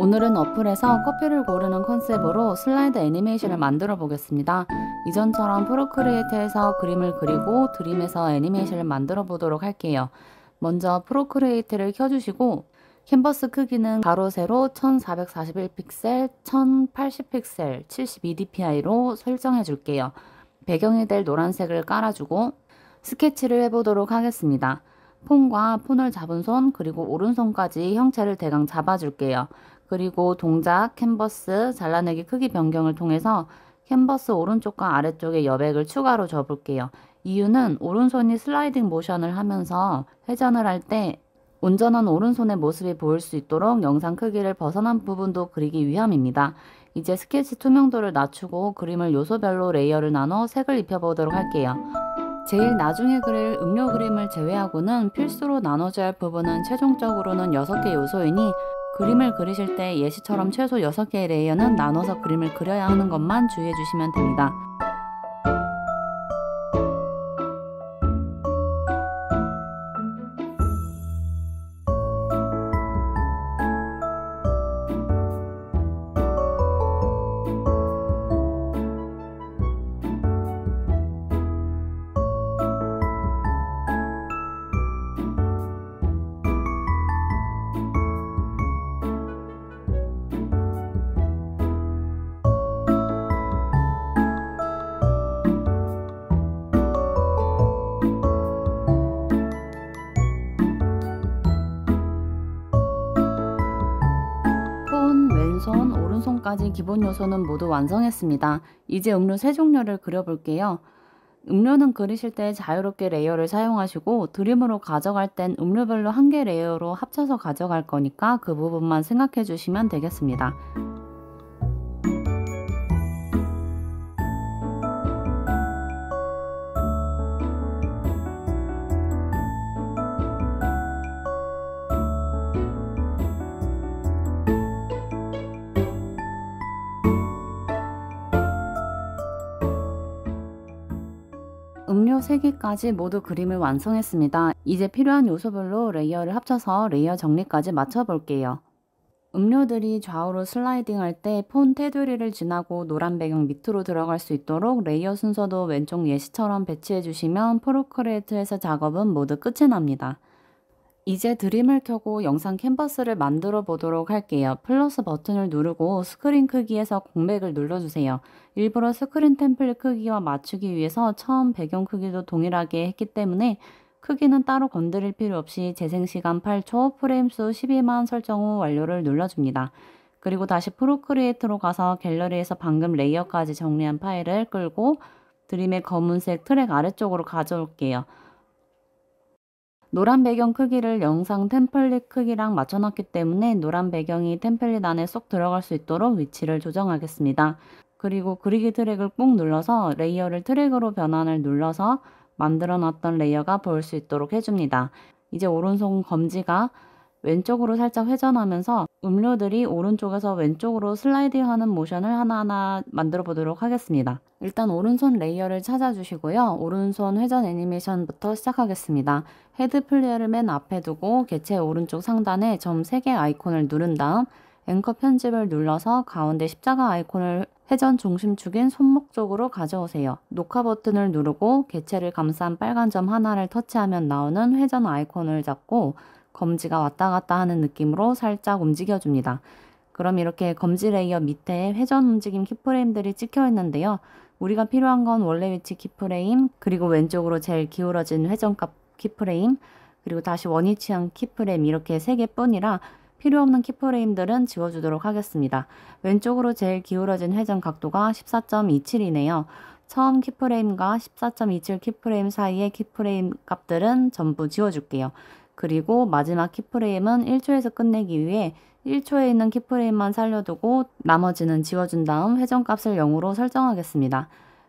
오늘은 어플에서 커피를 고르는 컨셉으로 슬라이드 애니메이션을 만들어 보겠습니다. 이전처럼 프로크리에이트에서 그림을 그리고 드림에서 애니메이션을 만들어 보도록 할게요. 먼저 프로크리에이트를 켜주시고 캔버스 크기는 가로 세로 1441픽셀, 1080픽셀, 72dpi로 설정해 줄게요. 배경이 될 노란색을 깔아주고 스케치를 해보도록 하겠습니다. 폰과 폰을 잡은 손 그리고 오른손까지 형체를 대강 잡아줄게요. 그리고 동작, 캔버스, 잘라내기 크기 변경을 통해서 캔버스 오른쪽과 아래쪽에 여백을 추가로 줘볼게요. 이유는 오른손이 슬라이딩 모션을 하면서 회전을 할 때운전한 오른손의 모습이 보일 수 있도록 영상 크기를 벗어난 부분도 그리기 위함입니다. 이제 스케치 투명도를 낮추고 그림을 요소별로 레이어를 나눠 색을 입혀보도록 할게요. 제일 나중에 그릴 음료 그림을 제외하고는 필수로 나눠줘야 할 부분은 최종적으로는 6개 요소이니 그림을 음. 그리실 때 예시처럼 최소 6개의 레이어는 나눠서 그림을 그려야 하는 것만 주의해 주시면 됩니다. 오 왼손, 오른손까지 기본 요소는 모두 완성했습니다. 이제 음료 세 종류를 그려볼게요. 음료는 그리실 때 자유롭게 레이어를 사용하시고 드림으로 가져갈 땐 음료별로 한 개 레이어로 합쳐서 가져갈 거니까 그 부분만 생각해 주시면 되겠습니다. 3개까지 모두 그림을 완성했습니다. 이제 필요한 요소별로 레이어를 합쳐서 레이어 정리까지 맞춰볼게요. 음료들이 좌우로 슬라이딩 할 때 폰 테두리를 지나고 노란 배경 밑으로 들어갈 수 있도록 레이어 순서도 왼쪽 예시처럼 배치해주시면 프로크레이트에서 작업은 모두 끝이 납니다. 이제 드림을 켜고 영상 캔버스를 만들어 보도록 할게요. 플러스 버튼을 누르고 스크린 크기에서 공백을 눌러주세요. 일부러 스크린 템플릿 크기와 맞추기 위해서 처음 배경 크기도 동일하게 했기 때문에 크기는 따로 건드릴 필요 없이 재생시간 8초, 프레임수 12만 설정 후 완료를 눌러줍니다. 그리고 다시 프로크리에이트로 가서 갤러리에서 방금 레이어까지 정리한 파일을 끌고 드림의 검은색 트랙 아래쪽으로 가져올게요. 노란 배경 크기를 영상 템플릿 크기랑 맞춰놨기 때문에 노란 배경이 템플릿 안에 쏙 들어갈 수 있도록 위치를 조정하겠습니다. 그리고 그리기 트랙을 꾹 눌러서 레이어를 트랙으로 변환을 눌러서 만들어놨던 레이어가 보일 수 있도록 해줍니다. 이제 오른손 검지가 왼쪽으로 살짝 회전하면서 음료들이 오른쪽에서 왼쪽으로 슬라이딩하는 모션을 하나하나 만들어 보도록 하겠습니다. 일단 오른손 레이어를 찾아주시고요. 오른손 회전 애니메이션부터 시작하겠습니다. 헤드 플레이어를맨 앞에 두고 개체 오른쪽 상단에 점 3개 아이콘을 누른 다음 앵커 편집을 눌러서 가운데 십자가 아이콘을 회전 중심축인 손목 쪽으로 가져오세요. 녹화 버튼을 누르고 개체를 감싼 빨간 점 하나를 터치하면 나오는 회전 아이콘을 잡고 검지가 왔다 갔다 하는 느낌으로 살짝 움직여줍니다. 그럼 이렇게 검지 레이어 밑에 회전 움직임 키프레임들이 찍혀 있는데요. 우리가 필요한 건 원래 위치 키프레임, 그리고 왼쪽으로 제일 기울어진 회전값 키프레임, 그리고 다시 원위치한 키프레임 이렇게 3개뿐이라 필요 없는 키프레임들은 지워주도록 하겠습니다. 왼쪽으로 제일 기울어진 회전 각도가 14.27이네요. 처음 키프레임과 14.27 키프레임 사이의 키프레임 값들은 전부 지워줄게요. 그리고 마지막 키프레임은 1초에서 끝내기 위해 1초에 있는 키프레임만 살려두고 나머지는 지워준 다음 회전값을 0으로 설정하겠습니다.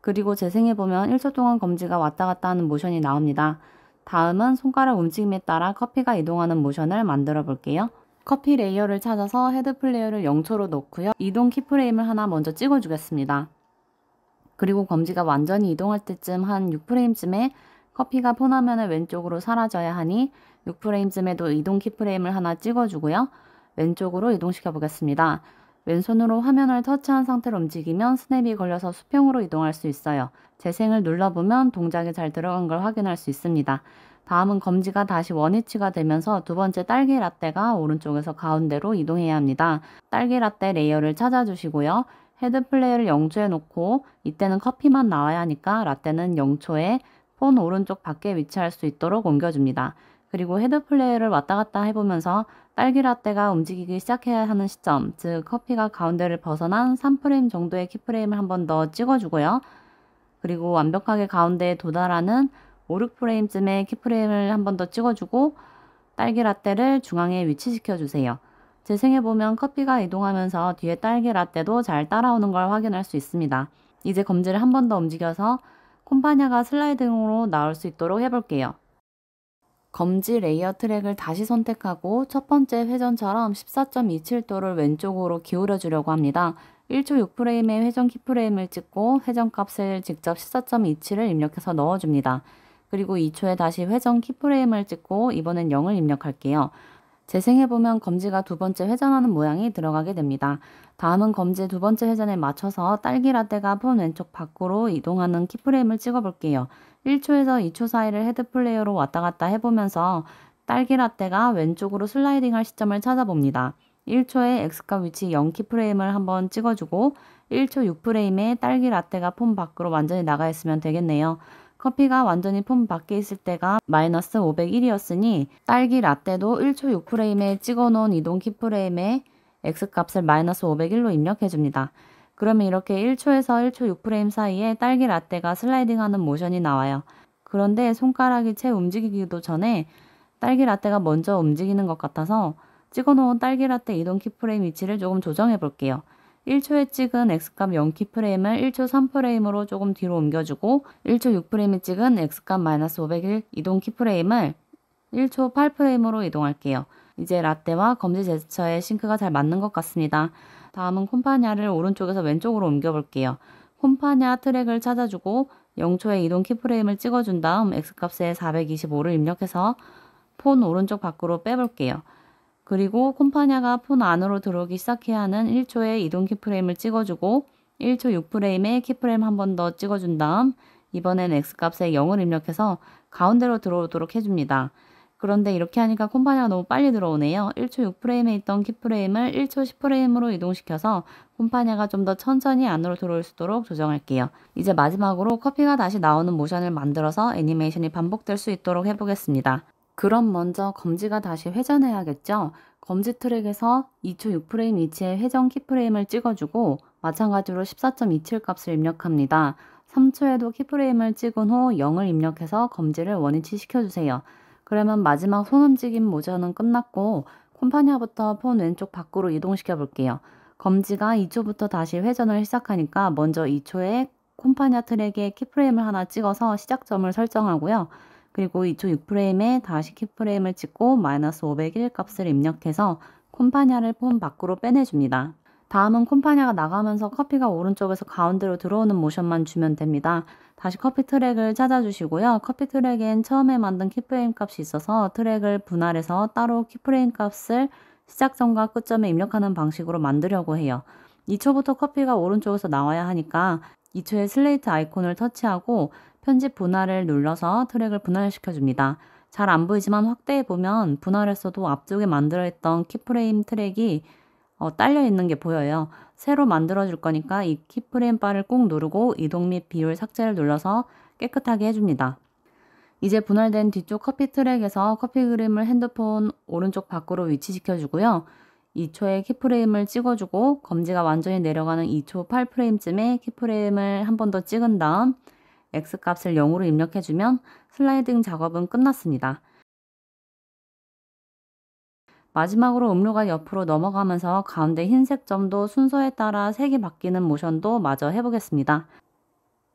그리고 재생해보면 1초 동안 검지가 왔다 갔다 하는 모션이 나옵니다. 다음은 손가락 움직임에 따라 커피가 이동하는 모션을 만들어 볼게요. 커피 레이어를 찾아서 헤드 플레이어를 0초로 놓고요. 이동 키프레임을 하나 먼저 찍어주겠습니다. 그리고 검지가 완전히 이동할 때쯤 한 6프레임쯤에 커피가 폰 화면의 왼쪽으로 사라져야 하니 6프레임쯤에도 이동 키프레임을 하나 찍어주고요. 왼쪽으로 이동시켜 보겠습니다. 왼손으로 화면을 터치한 상태로 움직이면 스냅이 걸려서 수평으로 이동할 수 있어요. 재생을 눌러보면 동작이 잘 들어간 걸 확인할 수 있습니다. 다음은 검지가 다시 원위치가 되면서 두 번째 딸기 라떼가 오른쪽에서 가운데로 이동해야 합니다. 딸기 라떼 레이어를 찾아주시고요. 헤드 플레이를 0초에 놓고 이때는 커피만 나와야 하니까 라떼는 0초에 폰 오른쪽 밖에 위치할 수 있도록 옮겨줍니다. 그리고 헤드 플레이를 왔다 갔다 해보면서 딸기 라떼가 움직이기 시작해야 하는 시점, 즉 커피가 가운데를 벗어난 3프레임 정도의 키프레임을 한 번 더 찍어주고요. 그리고 완벽하게 가운데에 도달하는 5, 6프레임쯤의 키프레임을 한 번 더 찍어주고 딸기 라떼를 중앙에 위치시켜주세요. 재생해보면 커피가 이동하면서 뒤에 딸기 라떼도 잘 따라오는 걸 확인할 수 있습니다. 이제 검지를 한 번 더 움직여서 콤파냐가 슬라이딩으로 나올 수 있도록 해볼게요. 검지 레이어 트랙을 다시 선택하고 첫 번째 회전처럼 14.27도를 왼쪽으로 기울여 주려고 합니다. 1초 6프레임의 회전 키프레임을 찍고 회전값을 직접 14.27을 입력해서 넣어줍니다. 그리고 2초에 다시 회전 키프레임을 찍고 이번엔 0을 입력할게요. 재생해보면 검지가 두 번째 회전하는 모양이 들어가게 됩니다. 다음은 검지 두 번째 회전에 맞춰서 딸기 라떼가 폰 왼쪽 밖으로 이동하는 키프레임을 찍어볼게요. 1초에서 2초 사이를 헤드 플레이어로 왔다 갔다 해보면서 딸기 라떼가 왼쪽으로 슬라이딩할 시점을 찾아봅니다. 1초에 X값 위치 0 키프레임을 한번 찍어주고 1초 6프레임에 딸기 라떼가 폰 밖으로 완전히 나가 있으면 되겠네요. 커피가 완전히 폼 밖에 있을 때가 마이너스 501이었으니 딸기 라떼도 1초 6프레임에 찍어놓은 이동 키프레임에 x값을 마이너스 501로 입력해줍니다. 그러면 이렇게 1초에서 1초 6프레임 사이에 딸기 라떼가 슬라이딩하는 모션이 나와요. 그런데 손가락이 채 움직이기도 전에 딸기 라떼가 먼저 움직이는 것 같아서 찍어놓은 딸기 라떼 이동 키프레임 위치를 조금 조정해 볼게요. 1초에 찍은 X값 0키 프레임을 1초 3프레임으로 조금 뒤로 옮겨주고 1초 6프레임에 찍은 X값 마이너스 501 이동 키 프레임을 1초 8프레임으로 이동할게요. 이제 라떼와 검지 제스처의 싱크가 잘 맞는 것 같습니다. 다음은 콤파냐를 오른쪽에서 왼쪽으로 옮겨볼게요. 콤파냐 트랙을 찾아주고 0초의 이동 키프레임을 찍어준 다음 X값에 425를 입력해서 폰 오른쪽 밖으로 빼볼게요. 그리고 콤파냐가 폰 안으로 들어오기 시작해야 하는 1초의 이동 키프레임을 찍어주고 1초 6프레임에 키프레임 한 번 더 찍어준 다음 이번엔 X값에 0을 입력해서 가운데로 들어오도록 해줍니다. 그런데 이렇게 하니까 콤파냐가 너무 빨리 들어오네요. 1초 6프레임에 있던 키프레임을 1초 10프레임으로 이동시켜서 콤파냐가 좀 더 천천히 안으로 들어올 수 있도록 조정할게요. 이제 마지막으로 커피가 다시 나오는 모션을 만들어서 애니메이션이 반복될 수 있도록 해보겠습니다. 그럼 먼저 검지가 다시 회전해야겠죠? 검지 트랙에서 2초 6프레임 위치에 회전 키프레임을 찍어주고 마찬가지로 14.27 값을 입력합니다. 3초에도 키프레임을 찍은 후 0을 입력해서 검지를 원위치 시켜주세요. 그러면 마지막 손 움직임 모션은 끝났고 콤파니아부터 폰 왼쪽 밖으로 이동시켜 볼게요. 검지가 2초부터 다시 회전을 시작하니까 먼저 2초에 콤파니아 트랙에 키프레임을 하나 찍어서 시작점을 설정하고요. 그리고 이쪽 6프레임에 다시 키프레임을 찍고 마이너스 501 값을 입력해서 콤파냐를 폼 밖으로 빼내줍니다. 다음은 콤파냐가 나가면서 커피가 오른쪽에서 가운데로 들어오는 모션만 주면 됩니다. 다시 커피 트랙을 찾아주시고요. 커피 트랙엔 처음에 만든 키프레임 값이 있어서 트랙을 분할해서 따로 키프레임 값을 시작점과 끝점에 입력하는 방식으로 만들려고 해요. 2초부터 커피가 오른쪽에서 나와야 하니까 2초의 슬레이트 아이콘을 터치하고 편집 분할을 눌러서 트랙을 분할시켜줍니다. 잘 안 보이지만 확대해보면 분할했어도 앞쪽에 만들어있던 키프레임 트랙이 어, 딸려있는 게 보여요. 새로 만들어줄 거니까 이 키프레임 바를 꾹 누르고 이동 및 비율 삭제를 눌러서 깨끗하게 해줍니다. 이제 분할된 뒤쪽 커피 트랙에서 커피 그림을 핸드폰 오른쪽 밖으로 위치시켜주고요. 2초에 키프레임을 찍어주고 검지가 완전히 내려가는 2초 8프레임쯤에 키프레임을 한 번 더 찍은 다음 X값을 0으로 입력해주면 슬라이딩 작업은 끝났습니다. 마지막으로 음료가 옆으로 넘어가면서 가운데 흰색 점도 순서에 따라 색이 바뀌는 모션도 마저 해보겠습니다.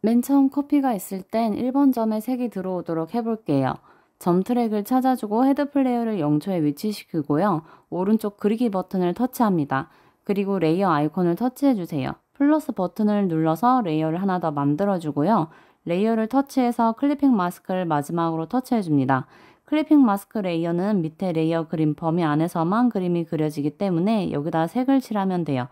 맨 처음 커피가 있을 땐 1번 점에 색이 들어오도록 해볼게요. 점트랙을 찾아주고 헤드 플레이어를 영초에 위치시키고요. 오른쪽 그리기 버튼을 터치합니다. 그리고 레이어 아이콘을 터치해주세요. 플러스 버튼을 눌러서 레이어를 하나 더 만들어주고요. 레이어를 터치해서 클리핑 마스크를 마지막으로 터치해줍니다. 클리핑 마스크 레이어는 밑에 레이어 그림 범위 안에서만 그림이 그려지기 때문에 여기다 색을 칠하면 돼요.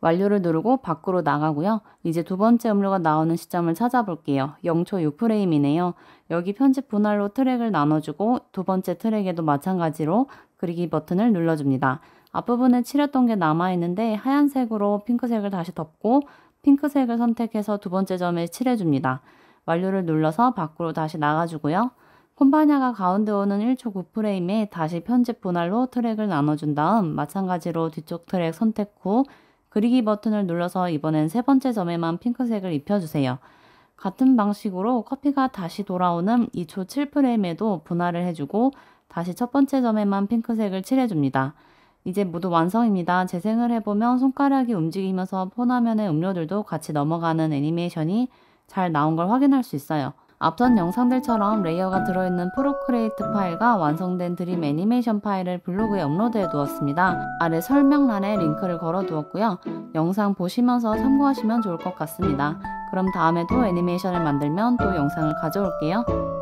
완료를 누르고 밖으로 나가고요. 이제 두 번째 음료가 나오는 시점을 찾아볼게요. 0초 6프레임이네요. 여기 편집 분할로 트랙을 나눠주고 두 번째 트랙에도 마찬가지로 그리기 버튼을 눌러줍니다. 앞부분에 칠했던 게 남아있는데 하얀색으로 핑크색을 다시 덮고 핑크색을 선택해서 두 번째 점에 칠해줍니다. 완료를 눌러서 밖으로 다시 나가주고요. 콤바냐가 가운데 오는 1초 9프레임에 다시 편집 분할로 트랙을 나눠준 다음 마찬가지로 뒤쪽 트랙 선택 후 그리기 버튼을 눌러서 이번엔 세 번째 점에만 핑크색을 입혀주세요. 같은 방식으로 커피가 다시 돌아오는 2초 7프레임에도 분할을 해주고 다시 첫 번째 점에만 핑크색을 칠해줍니다. 이제 모두 완성입니다. 재생을 해보면 손가락이 움직이면서 폰화면의 음료들도 같이 넘어가는 애니메이션이 잘 나온 걸 확인할 수 있어요. 앞선 영상들처럼 레이어가 들어있는 프로크레이트 파일과 완성된 드림 애니메이션 파일을 블로그에 업로드해 두었습니다. 아래 설명란에 링크를 걸어 두었고요. 영상 보시면서 참고하시면 좋을 것 같습니다. 그럼 다음에도 애니메이션을 만들면 또 영상을 가져올게요.